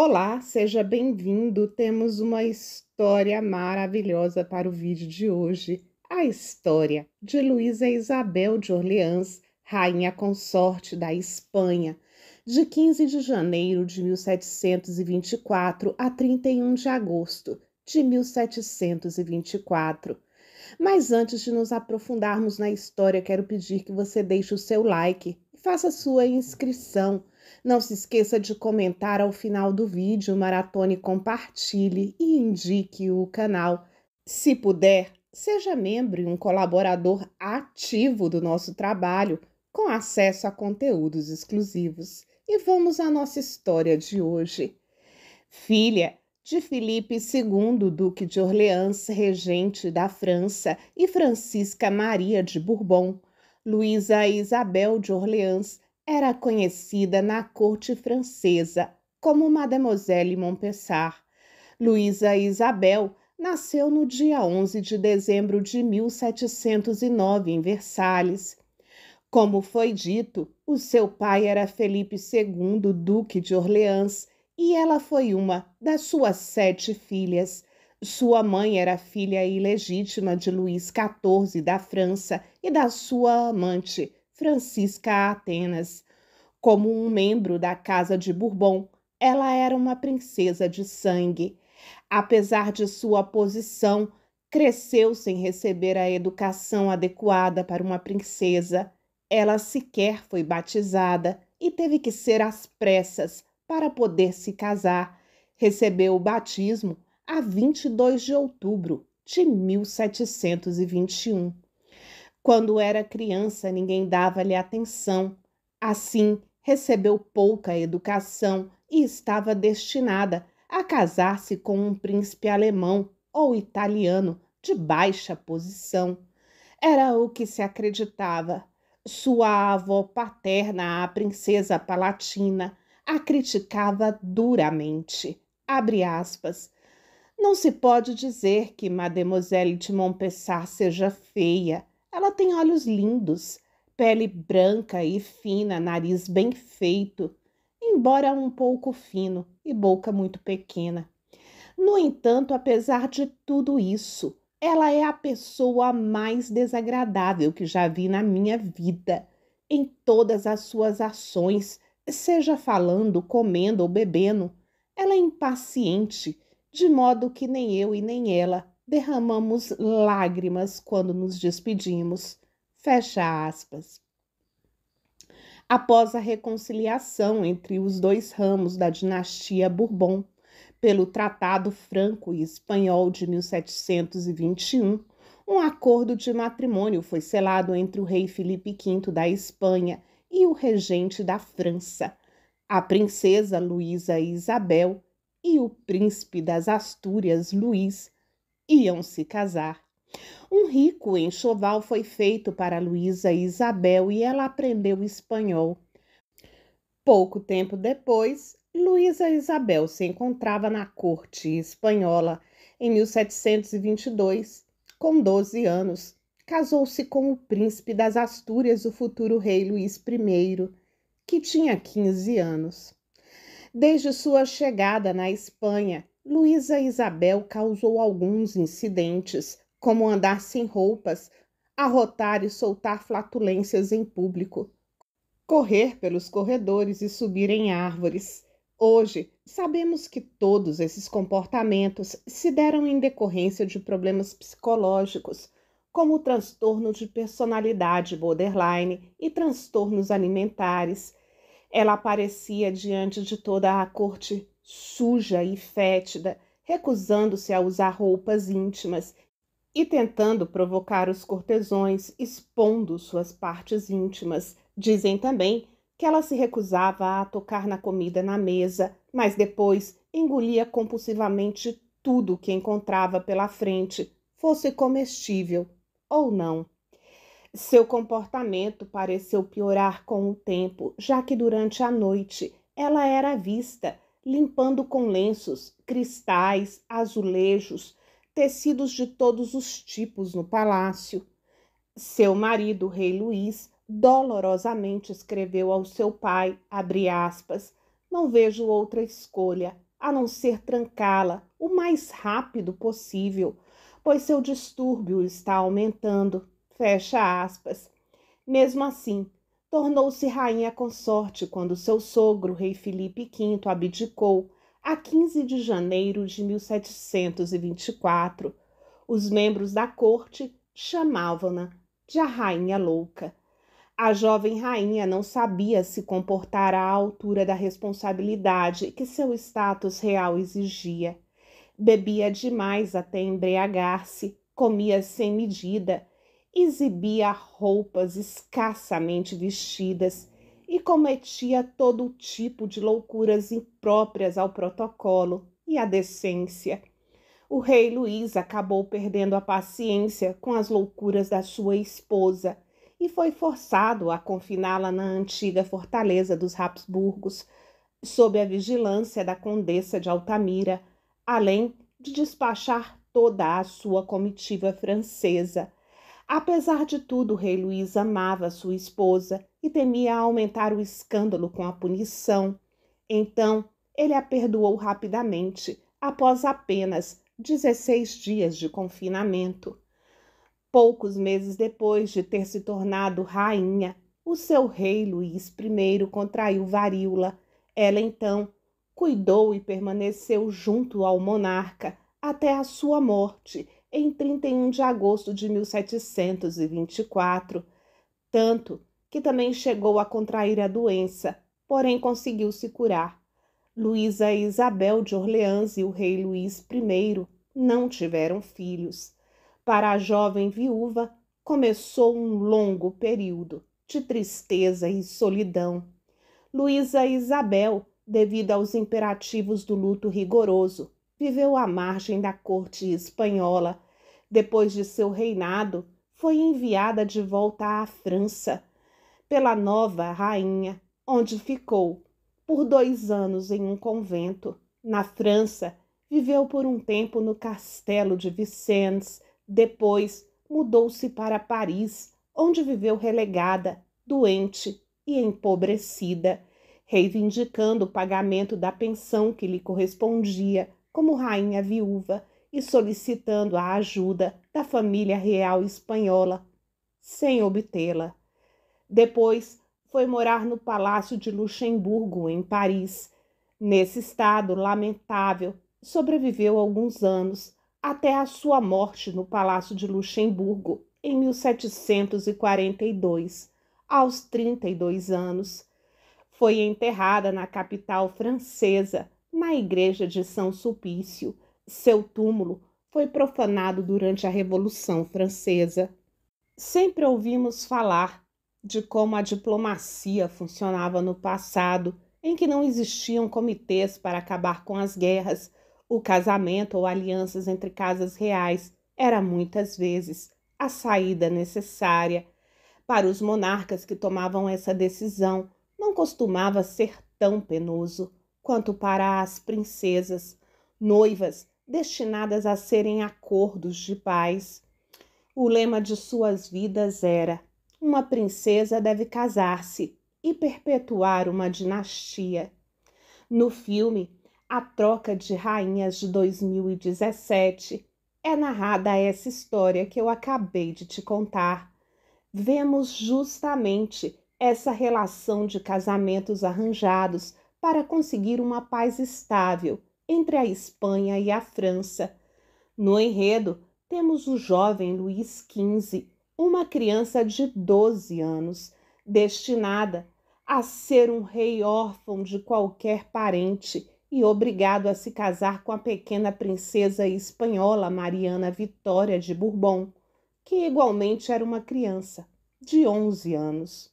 Olá, seja bem-vindo. Temos uma história maravilhosa para o vídeo de hoje. A história de Luísa Isabel de Orleans, rainha consorte da Espanha, de 15 de janeiro de 1724 a 31 de agosto de 1724. Mas antes de nos aprofundarmos na história, quero pedir que você deixe o seu like e faça sua inscrição não se esqueça de comentar ao final do vídeo, maratone, compartilhe e indique o canal. Se puder, seja membro e um colaborador ativo do nosso trabalho, com acesso a conteúdos exclusivos. E vamos à nossa história de hoje. Filha de Felipe II, Duque de Orleans, regente da França, e Francisca Maria de Bourbon, Luísa Isabel de Orleans era conhecida na corte francesa como Mademoiselle Montpessar. Luísa Isabel nasceu no dia 11 de dezembro de 1709 em Versalhes. Como foi dito, o seu pai era Felipe II, Duque de Orleans, e ela foi uma das suas sete filhas. Sua mãe era filha ilegítima de Luís XIV da França e da sua amante, Francisca Atenas. Como um membro da Casa de Bourbon, ela era uma princesa de sangue. Apesar de sua posição, cresceu sem receber a educação adequada para uma princesa. Ela sequer foi batizada e teve que ser às pressas para poder se casar. Recebeu o batismo a 22 de outubro de 1721. Quando era criança, ninguém dava-lhe atenção. Assim, recebeu pouca educação e estava destinada a casar-se com um príncipe alemão ou italiano de baixa posição. Era o que se acreditava. Sua avó paterna, a princesa palatina, a criticava duramente. Abre aspas. Não se pode dizer que Mademoiselle de Montpessar seja feia. Ela tem olhos lindos, pele branca e fina, nariz bem feito, embora um pouco fino, e boca muito pequena. No entanto, apesar de tudo isso, ela é a pessoa mais desagradável que já vi na minha vida, em todas as suas ações, seja falando, comendo ou bebendo. Ela é impaciente, de modo que nem eu e nem ela derramamos lágrimas quando nos despedimos. Fecha aspas. Após a reconciliação entre os dois ramos da dinastia Bourbon, pelo Tratado Franco e Espanhol de 1721, um acordo de matrimônio foi selado entre o rei Felipe V da Espanha e o regente da França, a princesa Luísa Isabel e o príncipe das Astúrias Luís iam se casar um rico enxoval foi feito para Luísa e Isabel e ela aprendeu espanhol. Pouco tempo depois, Luísa Isabel se encontrava na corte espanhola em 1722, com 12 anos. Casou-se com o príncipe das Astúrias, o futuro rei Luís I, que tinha 15 anos. Desde sua chegada na Espanha, Luísa Isabel causou alguns incidentes, como andar sem roupas, arrotar e soltar flatulências em público, correr pelos corredores e subir em árvores. Hoje, sabemos que todos esses comportamentos se deram em decorrência de problemas psicológicos, como o transtorno de personalidade borderline e transtornos alimentares. Ela aparecia diante de toda a corte, suja e fétida, recusando-se a usar roupas íntimas e tentando provocar os cortesões, expondo suas partes íntimas. Dizem também que ela se recusava a tocar na comida na mesa, mas depois engolia compulsivamente tudo o que encontrava pela frente, fosse comestível ou não. Seu comportamento pareceu piorar com o tempo, já que durante a noite ela era vista limpando com lenços, cristais, azulejos, tecidos de todos os tipos no palácio. Seu marido, rei Luís, dolorosamente escreveu ao seu pai, aspas, não vejo outra escolha, a não ser trancá-la o mais rápido possível, pois seu distúrbio está aumentando, fecha aspas. Mesmo assim, tornou-se rainha consorte quando seu sogro, rei Felipe V, abdicou a 15 de janeiro de 1724, os membros da corte chamavam-na de a Rainha Louca. A jovem rainha não sabia se comportar à altura da responsabilidade que seu status real exigia. Bebia demais até embriagar-se, comia sem medida, exibia roupas escassamente vestidas e cometia todo tipo de loucuras impróprias ao protocolo e à decência. O rei Luís acabou perdendo a paciência com as loucuras da sua esposa e foi forçado a confiná-la na antiga fortaleza dos Habsburgos, sob a vigilância da Condessa de Altamira, além de despachar toda a sua comitiva francesa, Apesar de tudo, o rei Luís amava sua esposa e temia aumentar o escândalo com a punição. Então, ele a perdoou rapidamente, após apenas 16 dias de confinamento. Poucos meses depois de ter se tornado rainha, o seu rei Luís I contraiu varíola. Ela então cuidou e permaneceu junto ao monarca até a sua morte em 31 de agosto de 1724, tanto que também chegou a contrair a doença, porém conseguiu se curar. Luísa e Isabel de Orleans e o rei Luís I não tiveram filhos. Para a jovem viúva, começou um longo período de tristeza e solidão. Luísa e Isabel, devido aos imperativos do luto rigoroso, viveu à margem da corte espanhola. Depois de seu reinado, foi enviada de volta à França pela nova rainha, onde ficou por dois anos em um convento. Na França, viveu por um tempo no castelo de vicence depois mudou-se para Paris, onde viveu relegada, doente e empobrecida, reivindicando o pagamento da pensão que lhe correspondia como rainha viúva e solicitando a ajuda da família real espanhola, sem obtê-la. Depois foi morar no Palácio de Luxemburgo, em Paris. Nesse estado lamentável, sobreviveu alguns anos, até a sua morte no Palácio de Luxemburgo, em 1742, aos 32 anos. Foi enterrada na capital francesa na igreja de São Sulpício. Seu túmulo foi profanado durante a Revolução Francesa. Sempre ouvimos falar de como a diplomacia funcionava no passado, em que não existiam comitês para acabar com as guerras. O casamento ou alianças entre casas reais era muitas vezes a saída necessária. Para os monarcas que tomavam essa decisão, não costumava ser tão penoso quanto para as princesas, noivas destinadas a serem acordos de paz. O lema de suas vidas era: uma princesa deve casar-se e perpetuar uma dinastia. No filme A Troca de Rainhas de 2017 é narrada essa história que eu acabei de te contar. Vemos justamente essa relação de casamentos arranjados para conseguir uma paz estável entre a Espanha e a França. No enredo, temos o jovem Luís XV, uma criança de 12 anos, destinada a ser um rei órfão de qualquer parente e obrigado a se casar com a pequena princesa espanhola Mariana Vitória de Bourbon, que igualmente era uma criança, de 11 anos.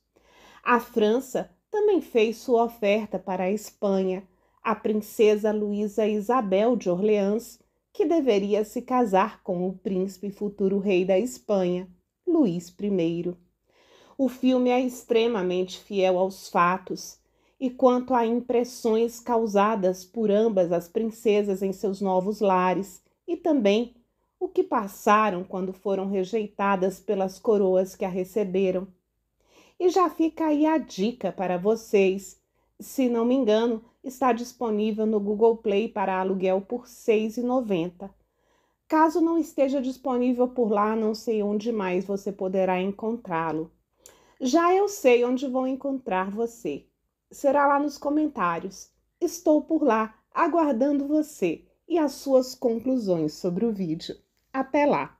A França também fez sua oferta para a Espanha à princesa Luísa Isabel de Orleans, que deveria se casar com o príncipe futuro rei da Espanha, Luís I. O filme é extremamente fiel aos fatos e quanto a impressões causadas por ambas as princesas em seus novos lares e também o que passaram quando foram rejeitadas pelas coroas que a receberam. E já fica aí a dica para vocês. Se não me engano, está disponível no Google Play para aluguel por R$ 6,90. Caso não esteja disponível por lá, não sei onde mais você poderá encontrá-lo. Já eu sei onde vou encontrar você. Será lá nos comentários. Estou por lá, aguardando você e as suas conclusões sobre o vídeo. Até lá!